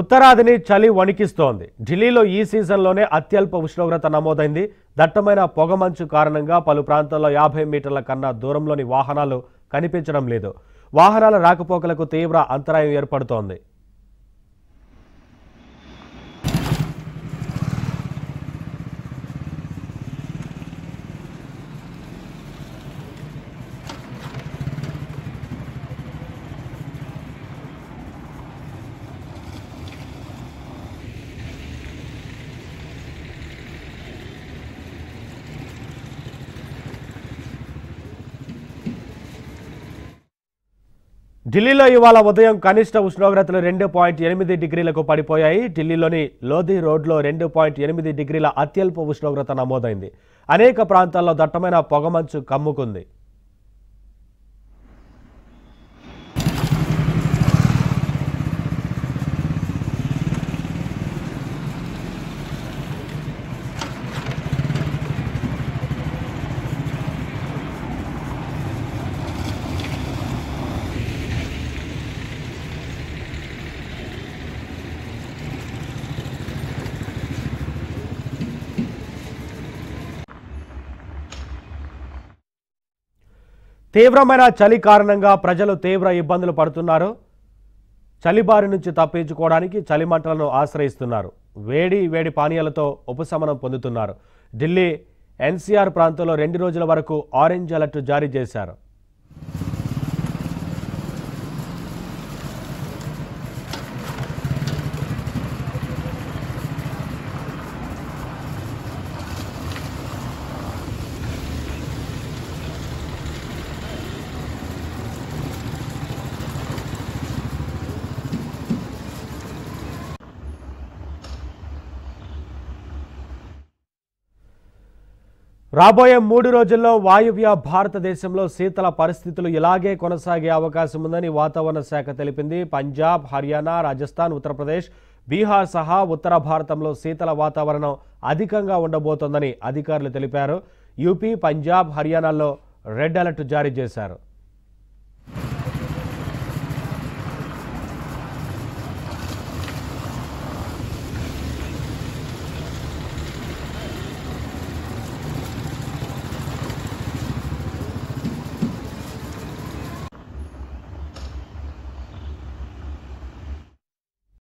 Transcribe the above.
ఉత్తరాదిని చలి వణికిస్తోంది ఢిల్లీలో ఈ సీజన్లోనే అత్యల్ప ఉష్ణోగ్రత నమోదైంది దట్టమైన పొగమంచు కారణంగా పలు ప్రాంతాల్లో యాభై మీటర్ల కన్నా దూరంలోని వాహనాలు కనిపించడం లేదు వాహనాల రాకపోకలకు తీవ్ర అంతరాయం ఏర్పడుతోంది ఢిల్లీలో ఇవాళ ఉదయం కనిష్ట ఉష్ణోగ్రతలు రెండు పాయింట్ ఎనిమిది డిగ్రీలకు పడిపోయాయి ఢిల్లీలోని లోధి రోడ్లో రెండు పాయింట్ ఎనిమిది డిగ్రీల అత్యల్ప ఉష్ణోగ్రత నమోదైంది అనేక ప్రాంతాల్లో దట్టమైన పొగమంచు కమ్ముకుంది తీవ్రమైన చలి కారణంగా ప్రజలు తీవ్ర ఇబ్బందులు పడుతున్నారు చలిబారి నుంచి తప్పించుకోవడానికి చలిమంటలను ఆశ్రయిస్తున్నారు వేడి వేడి పానీయాలతో ఉపశమనం పొందుతున్నారు ఢిల్లీ ఎన్సీఆర్ ప్రాంతంలో రెండు రోజుల వరకు ఆరెంజ్ అలర్ట్ జారీ చేశారు రాబోయే మూడు రోజుల్లో వాయువ్య భారతదేశంలో శీతల పరిస్థితులు ఇలాగే కొనసాగే అవకాశం ఉందని వాతావరణ శాఖ తెలిపింది పంజాబ్ హర్యానా రాజస్థాన్ ఉత్తరప్రదేశ్ బీహార్ సహా ఉత్తర భారతంలో శీతల వాతావరణం అధికంగా ఉండబోతోందని అధికారులు తెలిపారు యూపీ పంజాబ్ హర్యానాల్లో రెడ్ అలర్ట్ జారీ చేశారు